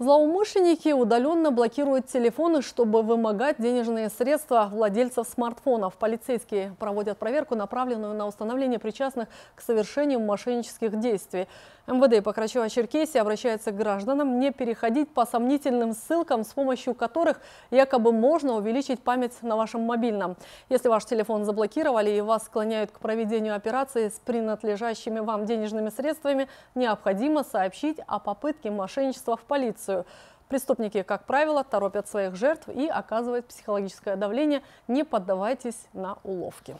Злоумышленники удаленно блокируют телефоны, чтобы вымогать денежные средства владельцев смартфонов. Полицейские проводят проверку, направленную на установление причастных к совершению мошеннических действий. МВД по крачево обращается к гражданам не переходить по сомнительным ссылкам, с помощью которых якобы можно увеличить память на вашем мобильном. Если ваш телефон заблокировали и вас склоняют к проведению операции с принадлежащими вам денежными средствами, необходимо сообщить о попытке мошенничества в полицию полицию. Преступники, как правило, торопят своих жертв и оказывают психологическое давление. Не поддавайтесь на уловки.